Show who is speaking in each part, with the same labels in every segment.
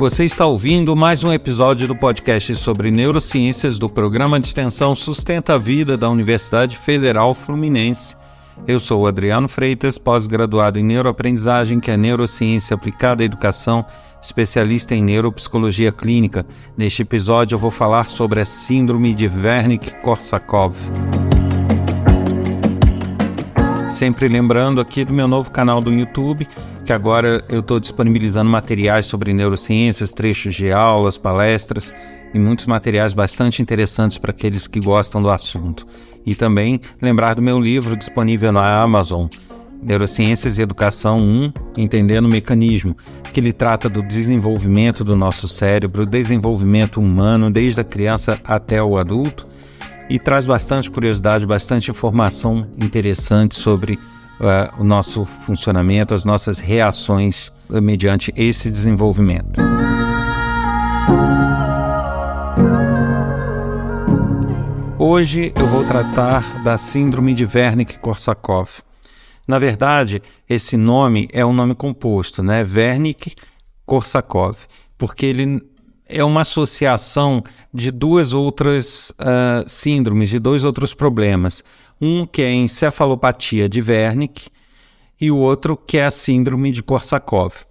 Speaker 1: Você está ouvindo mais um episódio do podcast sobre neurociências do programa de extensão Sustenta a Vida da Universidade Federal Fluminense. Eu sou Adriano Freitas, pós-graduado em neuroaprendizagem, que é neurociência aplicada à educação, especialista em neuropsicologia clínica. Neste episódio eu vou falar sobre a síndrome de Wernicke-Korsakov. Sempre lembrando aqui do meu novo canal do YouTube, que agora eu estou disponibilizando materiais sobre neurociências, trechos de aulas, palestras e muitos materiais bastante interessantes para aqueles que gostam do assunto. E também lembrar do meu livro disponível na Amazon, Neurociências e Educação 1, Entendendo o Mecanismo, que ele trata do desenvolvimento do nosso cérebro, desenvolvimento humano desde a criança até o adulto e traz bastante curiosidade, bastante informação interessante sobre uh, o nosso funcionamento, as nossas reações uh, mediante esse desenvolvimento. Hoje eu vou tratar da Síndrome de Wernicke-Korsakoff. Na verdade, esse nome é um nome composto, né? Wernicke-Korsakoff, porque ele é uma associação de duas outras uh, síndromes, de dois outros problemas. Um que é a encefalopatia de Wernicke e o outro que é a síndrome de Korsakoff.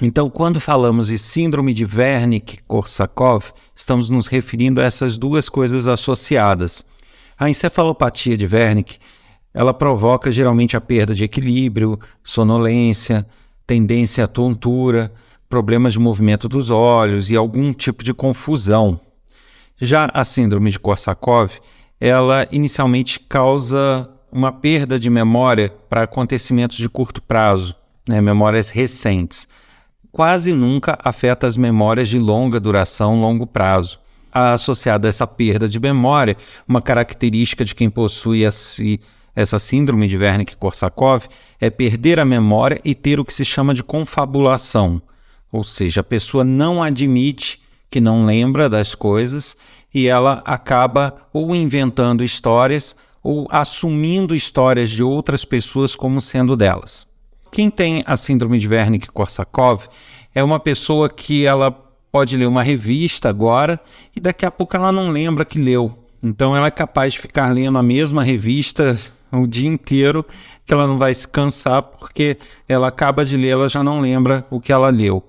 Speaker 1: Então, quando falamos de síndrome de Wernicke-Korsakoff, estamos nos referindo a essas duas coisas associadas. A encefalopatia de Wernicke, ela provoca geralmente a perda de equilíbrio, sonolência, tendência à tontura, problemas de movimento dos olhos e algum tipo de confusão. Já a síndrome de Korsakov, ela inicialmente causa uma perda de memória para acontecimentos de curto prazo, né, memórias recentes. Quase nunca afeta as memórias de longa duração, longo prazo. Associada a essa perda de memória, uma característica de quem possui esse, essa síndrome de Wernicke-Korsakov é perder a memória e ter o que se chama de confabulação, ou seja, a pessoa não admite que não lembra das coisas e ela acaba ou inventando histórias ou assumindo histórias de outras pessoas como sendo delas. Quem tem a síndrome de Wernicke-Korsakov é uma pessoa que ela pode ler uma revista agora e daqui a pouco ela não lembra que leu. Então ela é capaz de ficar lendo a mesma revista o dia inteiro, que ela não vai se cansar porque ela acaba de ler, ela já não lembra o que ela leu.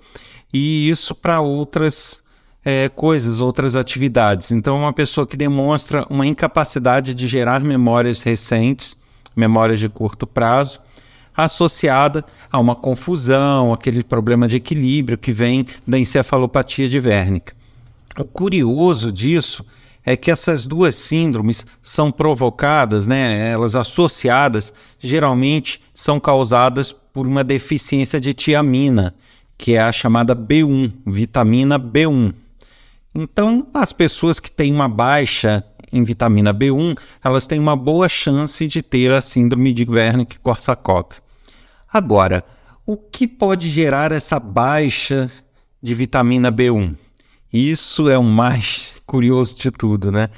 Speaker 1: E isso para outras é, coisas, outras atividades. Então, uma pessoa que demonstra uma incapacidade de gerar memórias recentes, memórias de curto prazo, associada a uma confusão, aquele problema de equilíbrio que vem da encefalopatia de Wernicke. O curioso disso é que essas duas síndromes são provocadas, né, elas associadas, geralmente são causadas por uma deficiência de tiamina, que é a chamada B1, vitamina B1. Então, as pessoas que têm uma baixa em vitamina B1, elas têm uma boa chance de ter a síndrome de Wernicke-Korsakoff. Agora, o que pode gerar essa baixa de vitamina B1? Isso é o mais curioso de tudo, né?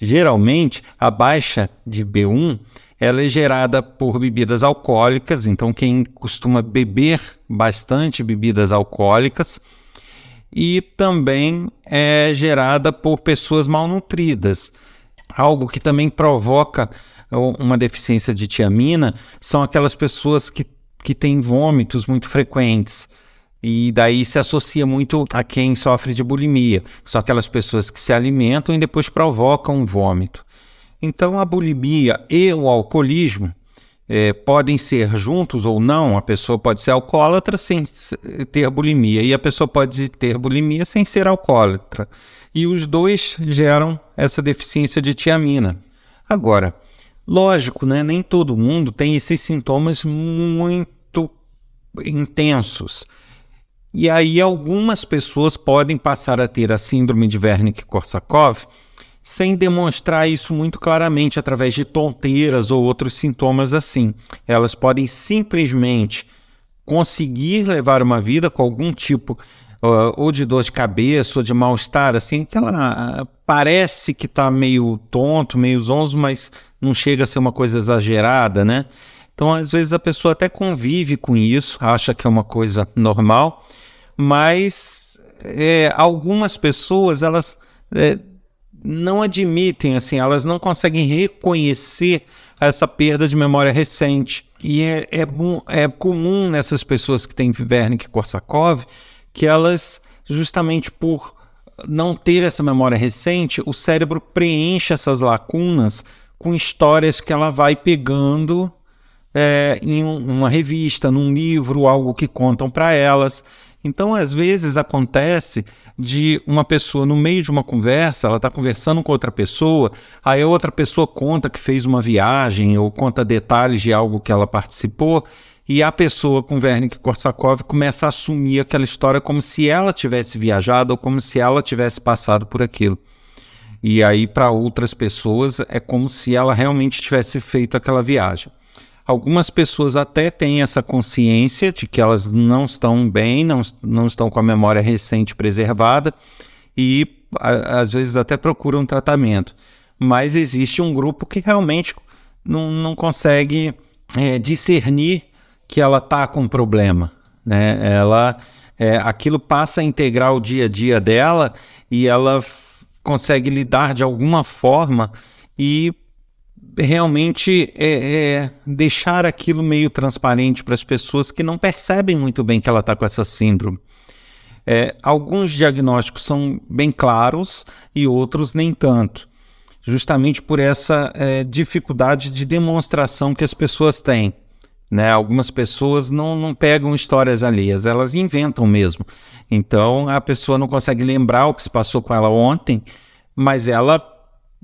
Speaker 1: Geralmente, a baixa de B1 ela é gerada por bebidas alcoólicas, então quem costuma beber bastante bebidas alcoólicas e também é gerada por pessoas malnutridas. Algo que também provoca uma deficiência de tiamina são aquelas pessoas que, que têm vômitos muito frequentes. E daí se associa muito a quem sofre de bulimia, que são aquelas pessoas que se alimentam e depois provocam um vômito. Então a bulimia e o alcoolismo é, podem ser juntos ou não, a pessoa pode ser alcoólatra sem ter bulimia, e a pessoa pode ter bulimia sem ser alcoólatra. E os dois geram essa deficiência de tiamina. Agora, lógico, né, nem todo mundo tem esses sintomas muito intensos. E aí algumas pessoas podem passar a ter a síndrome de Wernicke-Korsakoff sem demonstrar isso muito claramente através de tonteiras ou outros sintomas assim. Elas podem simplesmente conseguir levar uma vida com algum tipo uh, ou de dor de cabeça ou de mal-estar, assim, que ela uh, parece que está meio tonto, meio zonzo, mas não chega a ser uma coisa exagerada, né? Então, às vezes, a pessoa até convive com isso, acha que é uma coisa normal, mas é, algumas pessoas elas é, não admitem, assim, elas não conseguem reconhecer essa perda de memória recente. E é, é, é comum nessas pessoas que têm Wernicke-Korsakov que elas, justamente por não ter essa memória recente, o cérebro preenche essas lacunas com histórias que ela vai pegando é, em uma revista, num livro, algo que contam para elas. Então, às vezes acontece de uma pessoa, no meio de uma conversa, ela está conversando com outra pessoa, aí outra pessoa conta que fez uma viagem ou conta detalhes de algo que ela participou, e a pessoa com Wernicke Korsakov começa a assumir aquela história como se ela tivesse viajado ou como se ela tivesse passado por aquilo. E aí, para outras pessoas, é como se ela realmente tivesse feito aquela viagem. Algumas pessoas até têm essa consciência de que elas não estão bem, não, não estão com a memória recente preservada e a, às vezes até procuram tratamento. Mas existe um grupo que realmente não, não consegue é, discernir que ela está com problema. Né? Ela, é, aquilo passa a integrar o dia a dia dela e ela consegue lidar de alguma forma e realmente é, é, deixar aquilo meio transparente para as pessoas que não percebem muito bem que ela está com essa síndrome. É, alguns diagnósticos são bem claros e outros nem tanto, justamente por essa é, dificuldade de demonstração que as pessoas têm. Né? Algumas pessoas não, não pegam histórias alheias, elas inventam mesmo. Então a pessoa não consegue lembrar o que se passou com ela ontem, mas ela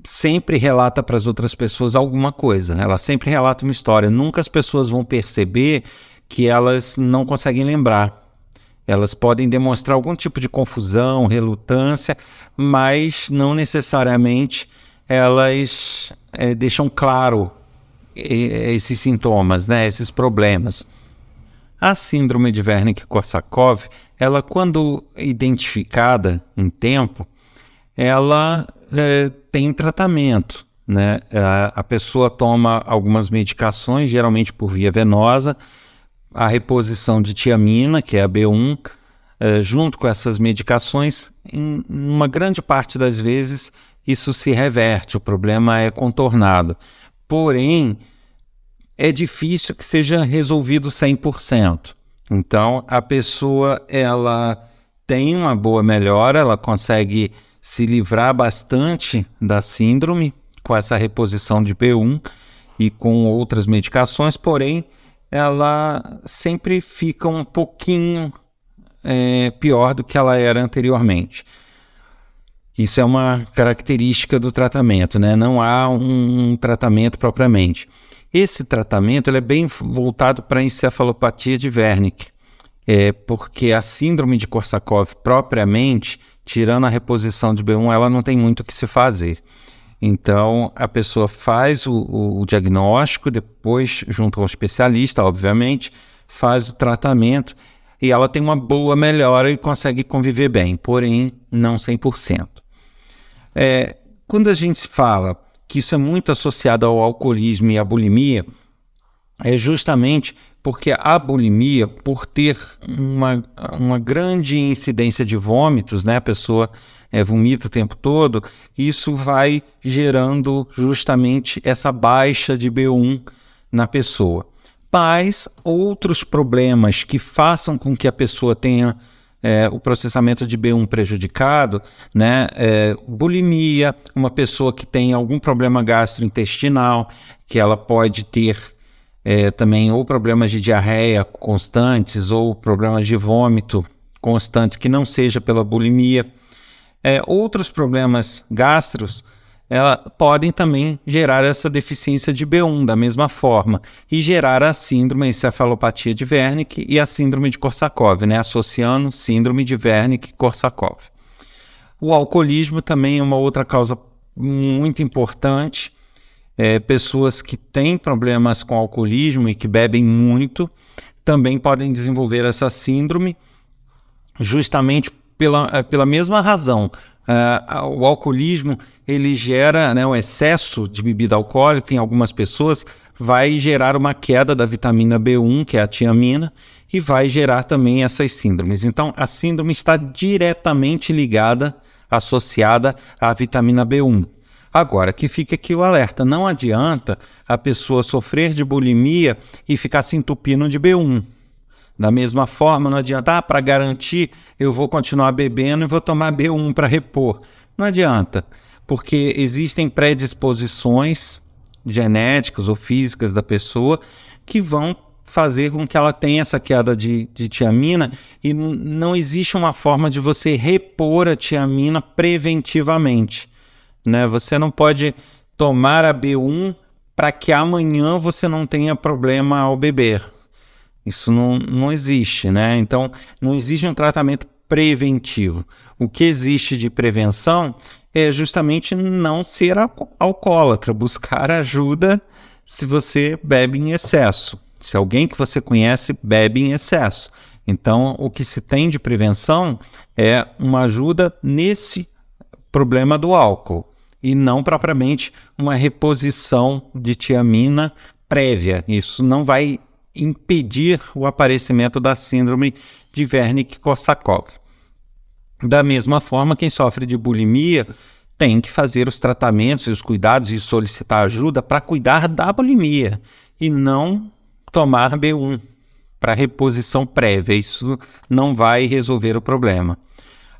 Speaker 1: sempre relata para as outras pessoas alguma coisa. Né? Ela sempre relata uma história. Nunca as pessoas vão perceber que elas não conseguem lembrar. Elas podem demonstrar algum tipo de confusão, relutância, mas não necessariamente elas é, deixam claro eh, esses sintomas, né, esses problemas. A síndrome de Wernicke-Korsakov, ela quando identificada em tempo, ela é, tem tratamento. Né? A, a pessoa toma algumas medicações, geralmente por via venosa, a reposição de tiamina, que é a B1, é, junto com essas medicações, em uma grande parte das vezes isso se reverte, o problema é contornado. Porém, é difícil que seja resolvido 100%. Então, a pessoa ela tem uma boa melhora, ela consegue se livrar bastante da síndrome com essa reposição de B1 e com outras medicações, porém ela sempre fica um pouquinho é, pior do que ela era anteriormente. Isso é uma característica do tratamento, né? Não há um, um tratamento propriamente. Esse tratamento é bem voltado para a encefalopatia de Wernicke, é, porque a síndrome de Korsakoff propriamente tirando a reposição de B1, ela não tem muito o que se fazer. Então, a pessoa faz o, o diagnóstico, depois, junto ao especialista, obviamente, faz o tratamento e ela tem uma boa melhora e consegue conviver bem, porém, não 100%. É, quando a gente fala que isso é muito associado ao alcoolismo e à bulimia, é justamente porque a bulimia, por ter uma, uma grande incidência de vômitos, né, a pessoa é, vomita o tempo todo, isso vai gerando justamente essa baixa de B1 na pessoa. Mas outros problemas que façam com que a pessoa tenha é, o processamento de B1 prejudicado, né? É, bulimia, uma pessoa que tem algum problema gastrointestinal, que ela pode ter é, também ou problemas de diarreia constantes ou problemas de vômito constantes que não seja pela bulimia, é, outros problemas gastros ela, é, podem também gerar essa deficiência de B1 da mesma forma e gerar a síndrome encefalopatia de Wernicke e a síndrome de Korsakov, né, associando síndrome de Wernicke e Korsakov. O alcoolismo também é uma outra causa muito importante é, pessoas que têm problemas com alcoolismo e que bebem muito também podem desenvolver essa síndrome, justamente pela, é, pela mesma razão. Uh, o alcoolismo ele gera né, o excesso de bebida alcoólica em algumas pessoas vai gerar uma queda da vitamina B1 que é a tiamina e vai gerar também essas síndromes então a síndrome está diretamente ligada associada à vitamina B1 Agora, que fique aqui o alerta: não adianta a pessoa sofrer de bulimia e ficar se entupindo de B1. Da mesma forma, não adianta, ah, para garantir, eu vou continuar bebendo e vou tomar B1 para repor. Não adianta, porque existem predisposições genéticas ou físicas da pessoa que vão fazer com que ela tenha essa queda de, de tiamina e não existe uma forma de você repor a tiamina preventivamente. Né? Você não pode tomar a B1 para que amanhã você não tenha problema ao beber. Isso não, não existe, né? Então, não existe um tratamento preventivo. O que existe de prevenção é justamente não ser alcoólatra, buscar ajuda se você bebe em excesso. Se alguém que você conhece bebe em excesso. Então, o que se tem de prevenção é uma ajuda nesse problema do álcool e não propriamente uma reposição de tiamina prévia. Isso não vai impedir o aparecimento da síndrome de Wernicke-Korsakoff. Da mesma forma, quem sofre de bulimia tem que fazer os tratamentos e os cuidados e solicitar ajuda para cuidar da bulimia e não tomar B1 para reposição prévia. Isso não vai resolver o problema.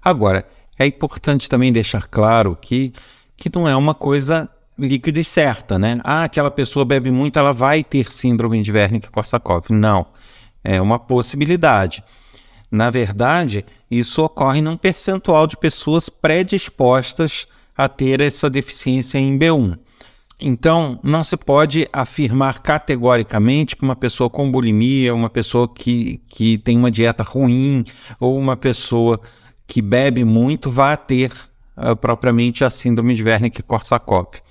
Speaker 1: Agora, é importante também deixar claro que que não é uma coisa líquida e certa, né? Ah, aquela pessoa bebe muito, ela vai ter síndrome de Wernicke-Korsakoff. Não, é uma possibilidade. Na verdade, isso ocorre num percentual de pessoas predispostas a ter essa deficiência em B1. Então, não se pode afirmar categoricamente que uma pessoa com bulimia, uma pessoa que, que tem uma dieta ruim ou uma pessoa que bebe muito vai ter eh, propriamente a síndrome de Wernicke-Korsakoff.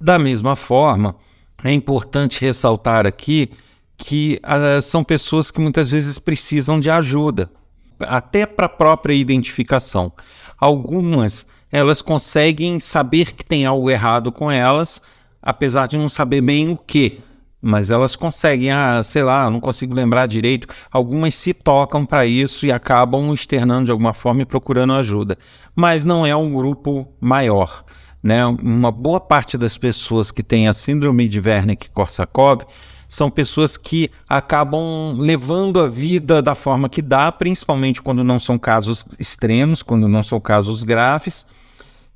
Speaker 1: Da mesma forma, é importante ressaltar aqui que uh, são pessoas que muitas vezes precisam de ajuda, até para a própria identificação. Algumas elas conseguem saber que tem algo errado com elas, apesar de não saber bem o que mas elas conseguem, ah, sei lá, não consigo lembrar direito. Algumas se tocam para isso e acabam externando de alguma forma e procurando ajuda. Mas não é um grupo maior. Né? Uma boa parte das pessoas que têm a síndrome de Wernicke-Korsakov são pessoas que acabam levando a vida da forma que dá, principalmente quando não são casos extremos, quando não são casos graves,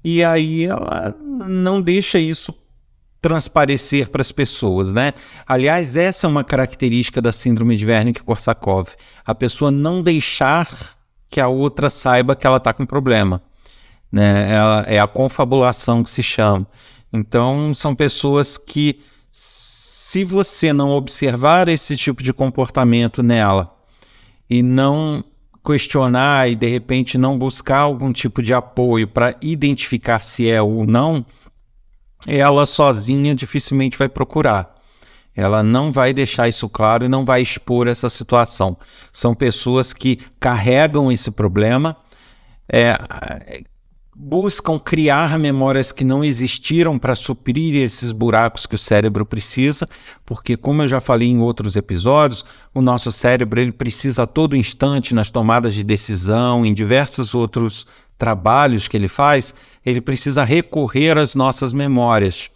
Speaker 1: e aí ela não deixa isso transparecer para as pessoas, né? Aliás, essa é uma característica da síndrome de Wernicke-Korsakov, a pessoa não deixar que a outra saiba que ela está com problema, né? Ela, é a confabulação que se chama. Então, são pessoas que, se você não observar esse tipo de comportamento nela e não questionar e de repente não buscar algum tipo de apoio para identificar se é ou não, ela sozinha dificilmente vai procurar. Ela não vai deixar isso claro e não vai expor essa situação. São pessoas que carregam esse problema, é, buscam criar memórias que não existiram para suprir esses buracos que o cérebro precisa, porque como eu já falei em outros episódios, o nosso cérebro ele precisa a todo instante nas tomadas de decisão, em diversos outros trabalhos que ele faz, ele precisa recorrer às nossas memórias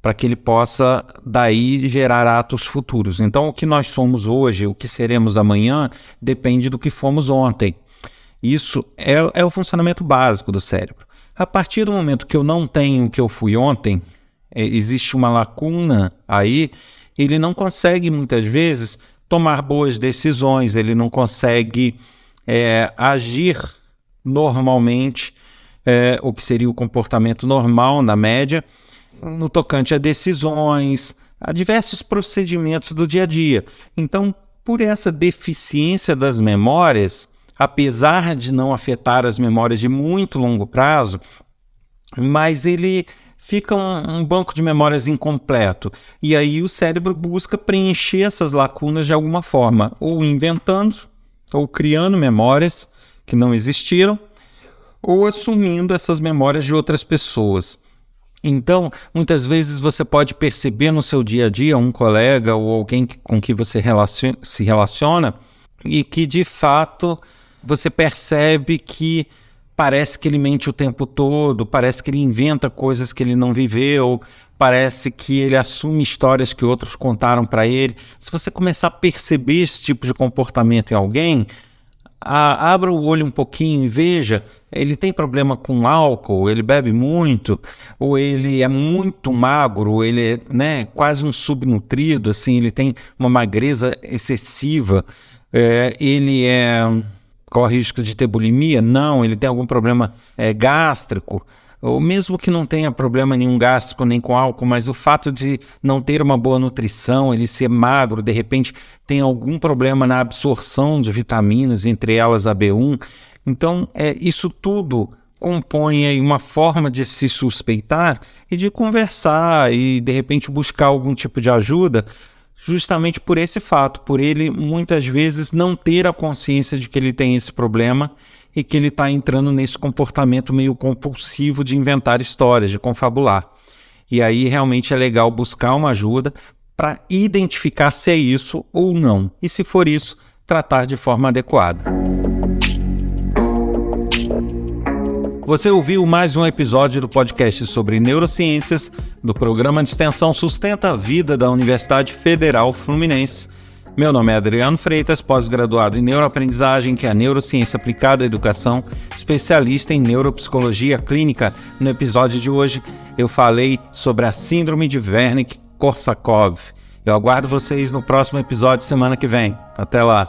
Speaker 1: para que ele possa daí gerar atos futuros. Então, o que nós somos hoje, o que seremos amanhã, depende do que fomos ontem. Isso é, é o funcionamento básico do cérebro. A partir do momento que eu não tenho o que eu fui ontem, é, existe uma lacuna aí, ele não consegue muitas vezes tomar boas decisões, ele não consegue é, agir normalmente, é, o que seria o comportamento normal, na média, no tocante a decisões, a diversos procedimentos do dia a dia. Então, por essa deficiência das memórias, apesar de não afetar as memórias de muito longo prazo, mas ele fica um, um, banco de memórias incompleto. E aí o cérebro busca preencher essas lacunas de alguma forma, ou inventando, ou criando memórias, que não existiram, ou assumindo essas memórias de outras pessoas. Então, muitas vezes você pode perceber no seu dia a dia um colega ou alguém com que você relaciona, se relaciona e que de fato você percebe que parece que ele mente o tempo todo, parece que ele inventa coisas que ele não viveu, parece que ele assume histórias que outros contaram para ele. Se você começar a perceber esse tipo de comportamento em alguém, a, ah, abra o olho um pouquinho e veja, ele tem problema com álcool, ele bebe muito, ou ele é muito magro, ele é né, quase um subnutrido, assim, ele tem uma magreza excessiva, é, ele é corre risco de ter bulimia? Não, ele tem algum problema é, gástrico ou mesmo que não tenha problema nenhum gástrico nem com álcool, mas o fato de não ter uma boa nutrição, ele ser magro, de repente tem algum problema na absorção de vitaminas, entre elas a B1. Então, é, isso tudo compõe aí uma forma de se suspeitar e de conversar e de repente buscar algum tipo de ajuda, justamente por esse fato, por ele muitas vezes não ter a consciência de que ele tem esse problema e que ele está entrando nesse comportamento meio compulsivo de inventar histórias, de confabular. E aí realmente é legal buscar uma ajuda para identificar se é isso ou não. E se for isso, tratar de forma adequada. Você ouviu mais um episódio do podcast sobre neurociências do programa de extensão Sustenta a Vida da Universidade Federal Fluminense. Meu nome é Adriano Freitas, pós-graduado em neuroaprendizagem, que é a neurociência aplicada à educação, especialista em neuropsicologia clínica. No episódio de hoje, eu falei sobre a síndrome de Wernicke-Korsakov. Eu aguardo vocês no próximo episódio semana que vem. Até lá.